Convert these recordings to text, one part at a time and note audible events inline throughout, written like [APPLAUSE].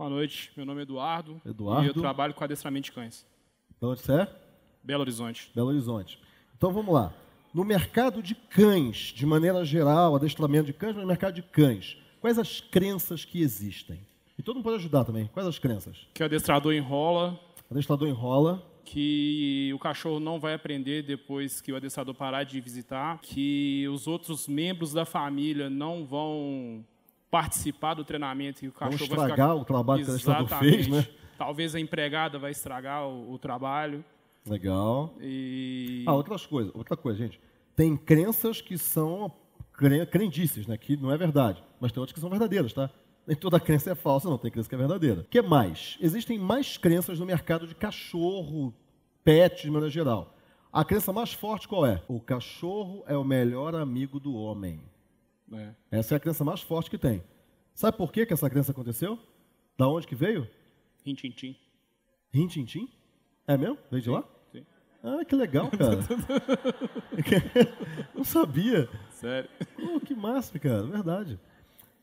Boa noite, meu nome é Eduardo, Eduardo. e eu trabalho com adestramento de cães. Então, onde você é? Belo Horizonte. Belo Horizonte. Então vamos lá. No mercado de cães, de maneira geral, adestramento de cães, mas no mercado de cães, quais as crenças que existem? E todo mundo pode ajudar também. Quais as crenças? Que o adestrador enrola. O adestrador enrola. Que o cachorro não vai aprender depois que o adestrador parar de visitar. Que os outros membros da família não vão participar do treinamento e o cachorro estragar vai ficar... o trabalho que o fez, né? Talvez a empregada vai estragar o, o trabalho. Legal. E... Ah, outras coisas, outra coisa, gente. Tem crenças que são crendices, né? Que não é verdade, mas tem outras que são verdadeiras, tá? Nem toda crença é falsa, não. Tem crença que é verdadeira. O que mais? Existem mais crenças no mercado de cachorro, pet, de maneira geral. A crença mais forte qual é? O cachorro é o melhor amigo do homem. É. Essa é a crença mais forte que tem. Sabe por que, que essa crença aconteceu? Da onde que veio? Rintintim. Rintintim? É mesmo? Veio de lá? Sim. Ah, que legal, cara. [LAUGHS] Não sabia. Sério. Oh, que massa, cara. Verdade.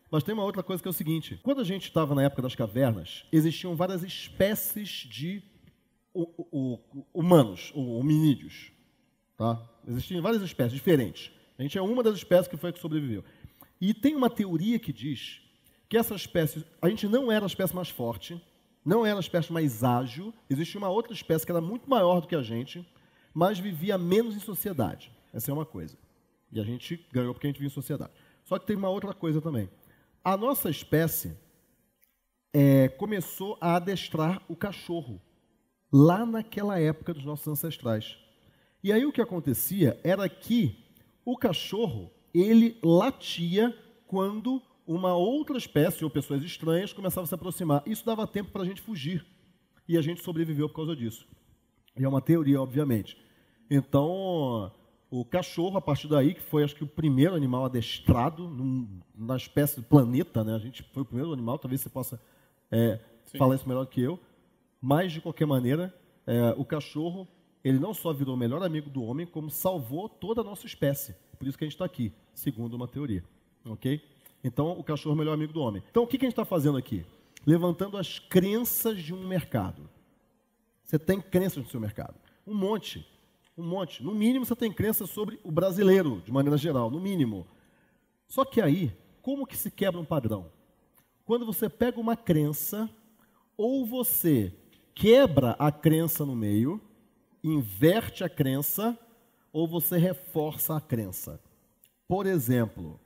Mas tem uma outra coisa que é o seguinte: quando a gente estava na época das cavernas, existiam várias espécies de humanos, hominídeos. Tá? Existiam várias espécies diferentes. A gente é uma das espécies que foi a que sobreviveu. E tem uma teoria que diz que essa espécie, a gente não era a espécie mais forte, não era a espécie mais ágil, existia uma outra espécie que era muito maior do que a gente, mas vivia menos em sociedade. Essa é uma coisa. E a gente ganhou porque a gente vive em sociedade. Só que tem uma outra coisa também. A nossa espécie é, começou a adestrar o cachorro lá naquela época dos nossos ancestrais. E aí o que acontecia era que o cachorro, ele latia quando uma outra espécie ou pessoas estranhas começavam a se aproximar. Isso dava tempo para a gente fugir. E a gente sobreviveu por causa disso. E é uma teoria, obviamente. Então, o cachorro, a partir daí, que foi acho que o primeiro animal adestrado num, na espécie do planeta, né? A gente foi o primeiro animal, talvez você possa é, falar isso melhor que eu. Mas, de qualquer maneira, é, o cachorro ele não só virou o melhor amigo do homem, como salvou toda a nossa espécie. Por isso que a gente está aqui, segundo uma teoria. Ok? Então, o cachorro é o melhor amigo do homem. Então, o que, que a gente está fazendo aqui? Levantando as crenças de um mercado. Você tem crenças no seu mercado. Um monte. Um monte. No mínimo, você tem crenças sobre o brasileiro, de maneira geral. No mínimo. Só que aí, como que se quebra um padrão? Quando você pega uma crença, ou você quebra a crença no meio, inverte a crença ou você reforça a crença. Por exemplo,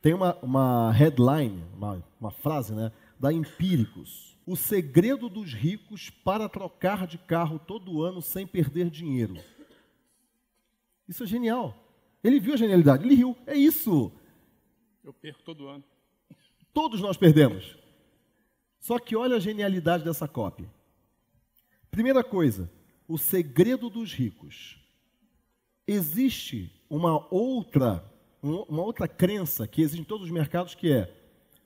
tem uma, uma headline, uma, uma frase, né, da Empíricos. O segredo dos ricos para trocar de carro todo ano sem perder dinheiro. Isso é genial. Ele viu a genialidade, ele riu. É isso. Eu perco todo ano. Todos nós perdemos. Só que olha a genialidade dessa cópia. Primeira coisa, o segredo dos ricos. Existe uma outra, uma outra crença que existe em todos os mercados que é: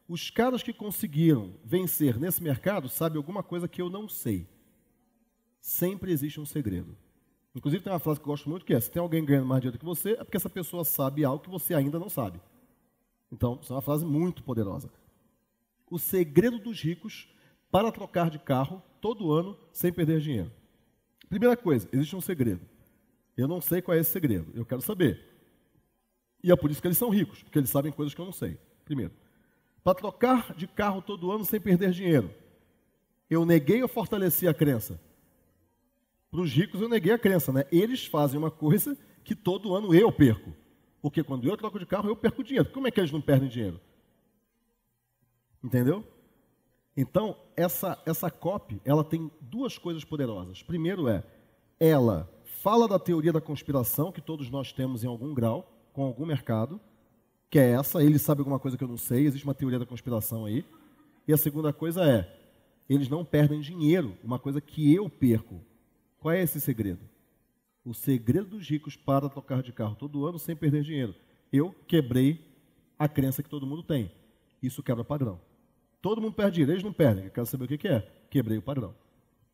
os caras que conseguiram vencer nesse mercado sabem alguma coisa que eu não sei. Sempre existe um segredo. Inclusive tem uma frase que eu gosto muito que é: se tem alguém ganhando mais dinheiro que você, é porque essa pessoa sabe algo que você ainda não sabe. Então, isso é uma frase muito poderosa. O segredo dos ricos para trocar de carro todo ano sem perder dinheiro. Primeira coisa, existe um segredo. Eu não sei qual é esse segredo, eu quero saber. E é por isso que eles são ricos, porque eles sabem coisas que eu não sei. Primeiro, para trocar de carro todo ano sem perder dinheiro, eu neguei ou fortaleci a crença? Para os ricos eu neguei a crença, né? Eles fazem uma coisa que todo ano eu perco. Porque quando eu troco de carro, eu perco dinheiro. Como é que eles não perdem dinheiro? Entendeu? Então, essa, essa COP, ela tem duas coisas poderosas. Primeiro é, ela fala da teoria da conspiração, que todos nós temos em algum grau, com algum mercado, que é essa, ele sabe alguma coisa que eu não sei, existe uma teoria da conspiração aí. E a segunda coisa é, eles não perdem dinheiro, uma coisa que eu perco. Qual é esse segredo? O segredo dos ricos para tocar de carro todo ano sem perder dinheiro. Eu quebrei a crença que todo mundo tem. Isso quebra padrão. Todo mundo perde direito, não perde. Eu quero saber o que, é. Quebrei o padrão.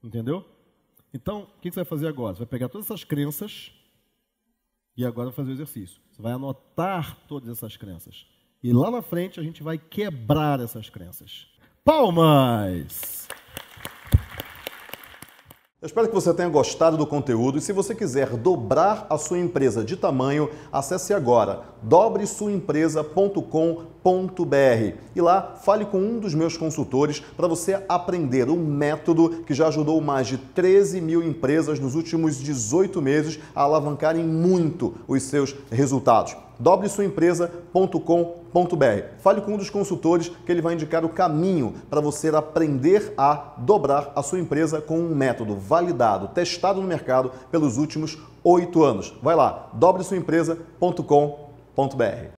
Entendeu? Então, o que, que você vai fazer agora? Você vai pegar todas essas crenças e agora vai fazer o exercício. Você vai anotar todas essas crenças. E lá na frente a gente vai quebrar essas crenças. Palmas! Eu espero que você tenha gostado do conteúdo e se você quiser dobrar a sua empresa de tamanho, acesse agora dobresuaempresa.com.br www.ecoagro.com.br e lá fale com um dos meus consultores para você aprender um método que já ajudou mais de 13 mil empresas nos últimos 18 meses a alavancarem muito os seus resultados. dobre sua empresa.com.br Fale com um dos consultores que ele vai indicar o caminho para você aprender a dobrar a sua empresa com um método validado, testado no mercado pelos últimos oito anos. Vai lá, dobre sua empresa.com.br